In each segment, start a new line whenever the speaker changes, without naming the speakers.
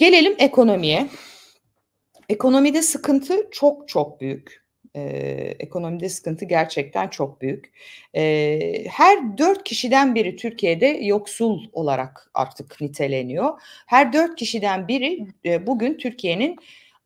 Gelelim ekonomiye. Ekonomide sıkıntı çok çok büyük. Ee, ekonomide sıkıntı gerçekten çok büyük. Ee, her dört kişiden biri Türkiye'de yoksul olarak artık niteleniyor. Her dört kişiden biri e, bugün Türkiye'nin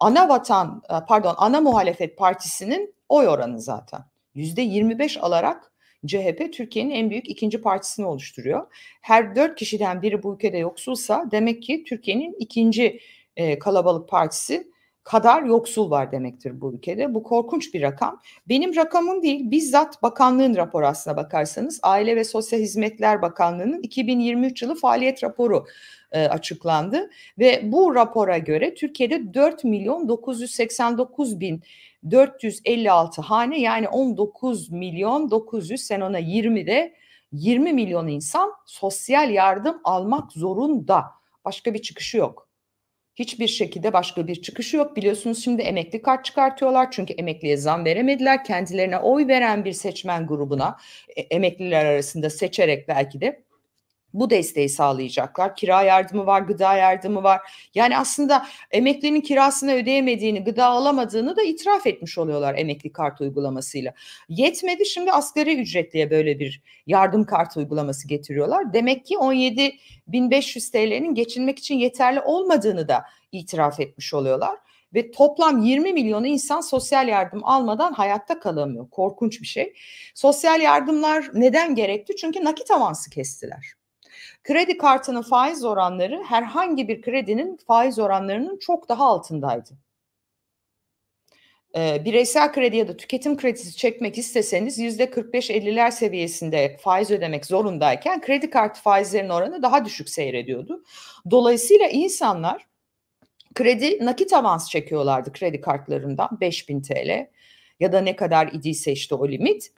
ana vatan, e, pardon ana muhalefet partisinin oy oranı zaten. Yüzde 25 alarak CHP Türkiye'nin en büyük ikinci partisini oluşturuyor. Her dört kişiden biri bu ülkede yoksulsa demek ki Türkiye'nin ikinci e, kalabalık partisi kadar yoksul var demektir bu ülkede. Bu korkunç bir rakam. Benim rakamım değil, bizzat bakanlığın raporu aslına bakarsanız Aile ve Sosyal Hizmetler Bakanlığı'nın 2023 yılı faaliyet raporu e, açıklandı ve bu rapora göre Türkiye'de 4 milyon 989 bin 456 hane yani 19 milyon 900 sen ona 20 de 20 milyon insan sosyal yardım almak zorunda. Başka bir çıkışı yok. Hiçbir şekilde başka bir çıkışı yok. Biliyorsunuz şimdi emekli kart çıkartıyorlar çünkü emekliye zam veremediler. Kendilerine oy veren bir seçmen grubuna e, emekliler arasında seçerek belki de bu desteği sağlayacaklar. Kira yardımı var, gıda yardımı var. Yani aslında emeklinin kirasını ödeyemediğini, gıda alamadığını da itiraf etmiş oluyorlar emekli kart uygulamasıyla. Yetmedi şimdi asgari ücretliye böyle bir yardım kartı uygulaması getiriyorlar. Demek ki 17.500 TL'nin geçinmek için yeterli olmadığını da itiraf etmiş oluyorlar. Ve toplam 20 milyonu insan sosyal yardım almadan hayatta kalamıyor. Korkunç bir şey. Sosyal yardımlar neden gerekti? Çünkü nakit avansı kestiler. Kredi kartının faiz oranları herhangi bir kredinin faiz oranlarının çok daha altındaydı. Ee, bireysel kredi ya da tüketim kredisi çekmek isteseniz yüzde %45-50'ler seviyesinde faiz ödemek zorundayken kredi kartı faizlerinin oranı daha düşük seyrediyordu. Dolayısıyla insanlar kredi nakit avans çekiyorlardı kredi kartlarından 5000 TL ya da ne kadar idiyse işte o limit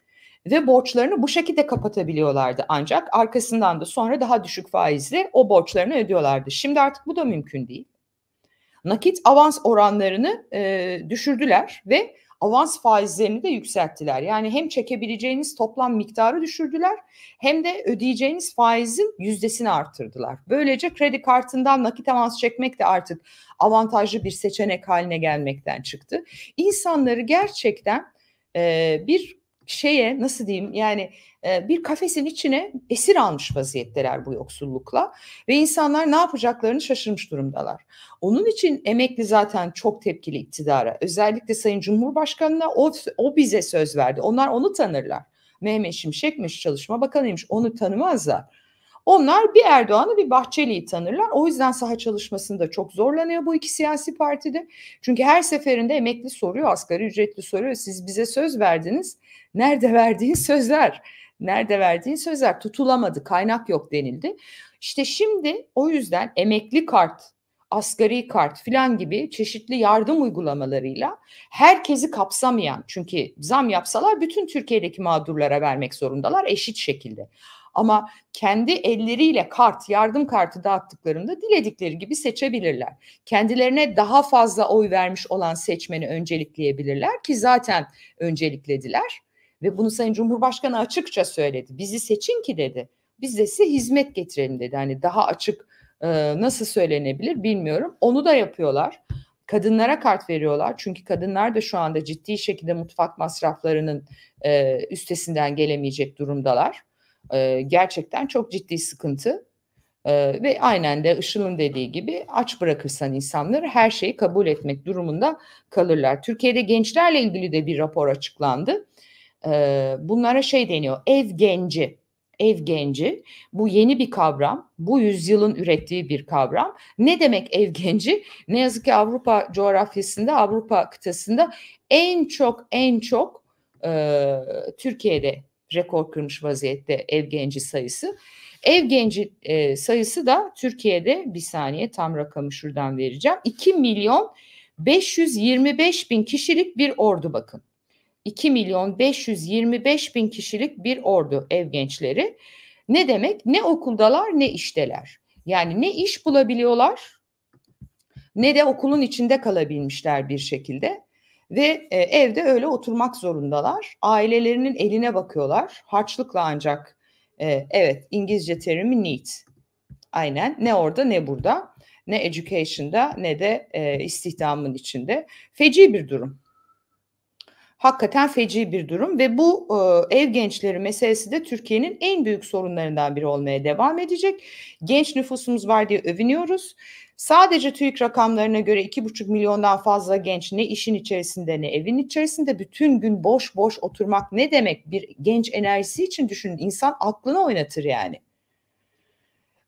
ve borçlarını bu şekilde kapatabiliyorlardı ancak arkasından da sonra daha düşük faizle o borçlarını ödüyorlardı. Şimdi artık bu da mümkün değil. Nakit avans oranlarını e, düşürdüler ve avans faizlerini de yükselttiler. Yani hem çekebileceğiniz toplam miktarı düşürdüler hem de ödeyeceğiniz faizin yüzdesini arttırdılar. Böylece kredi kartından nakit avans çekmek de artık avantajlı bir seçenek haline gelmekten çıktı. İnsanları gerçekten e, bir şeye nasıl diyeyim yani e, bir kafesin içine esir almış vaziyetteler bu yoksullukla ve insanlar ne yapacaklarını şaşırmış durumdalar. Onun için emekli zaten çok tepkili iktidara özellikle Sayın Cumhurbaşkanı'na o, o bize söz verdi onlar onu tanırlar. Mehmet Şimşek'miş çalışma bakanıymış onu tanımazlar onlar bir Erdoğan'ı bir Bahçeli'yi tanırlar. O yüzden saha çalışmasında çok zorlanıyor bu iki siyasi partide. Çünkü her seferinde emekli soruyor, asgari ücretli soruyor. Siz bize söz verdiniz. Nerede verdiğin sözler? Nerede verdiğin sözler tutulamadı, kaynak yok denildi. İşte şimdi o yüzden emekli kart, asgari kart filan gibi çeşitli yardım uygulamalarıyla herkesi kapsamayan çünkü zam yapsalar bütün Türkiye'deki mağdurlara vermek zorundalar eşit şekilde. Ama kendi elleriyle kart, yardım kartı dağıttıklarında diledikleri gibi seçebilirler. Kendilerine daha fazla oy vermiş olan seçmeni öncelikleyebilirler ki zaten önceliklediler. Ve bunu Sayın Cumhurbaşkanı açıkça söyledi. Bizi seçin ki dedi. Biz de size hizmet getirelim dedi. Hani daha açık nasıl söylenebilir bilmiyorum. Onu da yapıyorlar. Kadınlara kart veriyorlar. Çünkü kadınlar da şu anda ciddi şekilde mutfak masraflarının üstesinden gelemeyecek durumdalar e, gerçekten çok ciddi sıkıntı. Ee, ve aynen de Işıl'ın dediği gibi aç bırakırsan insanlar her şeyi kabul etmek durumunda kalırlar. Türkiye'de gençlerle ilgili de bir rapor açıklandı. Ee, bunlara şey deniyor ev genci. Ev genci bu yeni bir kavram. Bu yüzyılın ürettiği bir kavram. Ne demek ev genci? Ne yazık ki Avrupa coğrafyasında, Avrupa kıtasında en çok en çok e, Türkiye'de rekor kırmış vaziyette ev genci sayısı. Ev genci e, sayısı da Türkiye'de bir saniye tam rakamı şuradan vereceğim. 2 milyon 525 bin kişilik bir ordu bakın. 2 milyon 525 bin kişilik bir ordu ev gençleri. Ne demek? Ne okuldalar ne işteler. Yani ne iş bulabiliyorlar ne de okulun içinde kalabilmişler bir şekilde. Ve e, evde öyle oturmak zorundalar. Ailelerinin eline bakıyorlar. Harçlıkla ancak e, evet İngilizce terimi need. Aynen ne orada ne burada ne education'da ne de e, istihdamın içinde. Feci bir durum hakikaten feci bir durum ve bu e, ev gençleri meselesi de Türkiye'nin en büyük sorunlarından biri olmaya devam edecek. Genç nüfusumuz var diye övünüyoruz. Sadece TÜİK rakamlarına göre 2,5 milyondan fazla genç ne işin içerisinde ne evin içerisinde bütün gün boş boş oturmak ne demek bir genç enerjisi için düşünün insan aklını oynatır yani.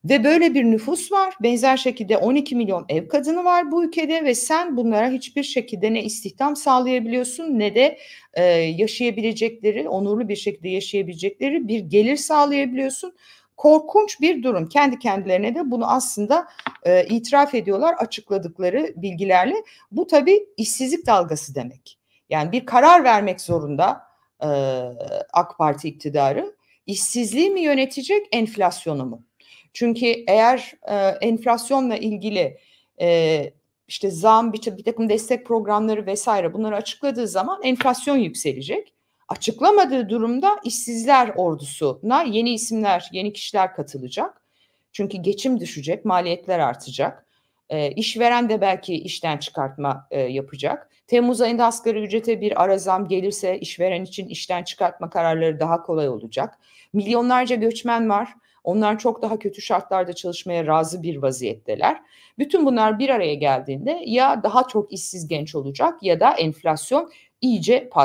Ve böyle bir nüfus var. Benzer şekilde 12 milyon ev kadını var bu ülkede ve sen bunlara hiçbir şekilde ne istihdam sağlayabiliyorsun ne de e, yaşayabilecekleri, onurlu bir şekilde yaşayabilecekleri bir gelir sağlayabiliyorsun. Korkunç bir durum. Kendi kendilerine de bunu aslında e, itiraf ediyorlar açıkladıkları bilgilerle. Bu tabii işsizlik dalgası demek. Yani bir karar vermek zorunda e, AK Parti iktidarı. İşsizliği mi yönetecek, enflasyonu mu? Çünkü eğer e, enflasyonla ilgili e, işte zam, bir, bir takım destek programları vesaire bunları açıkladığı zaman enflasyon yükselecek. Açıklamadığı durumda işsizler ordusuna yeni isimler, yeni kişiler katılacak. Çünkü geçim düşecek, maliyetler artacak. E, işveren de belki işten çıkartma e, yapacak. Temmuz ayında asgari ücrete bir ara zam gelirse işveren için işten çıkartma kararları daha kolay olacak. Milyonlarca göçmen var. Onlar çok daha kötü şartlarda çalışmaya razı bir vaziyetteler. Bütün bunlar bir araya geldiğinde ya daha çok işsiz genç olacak ya da enflasyon iyice patlayacak.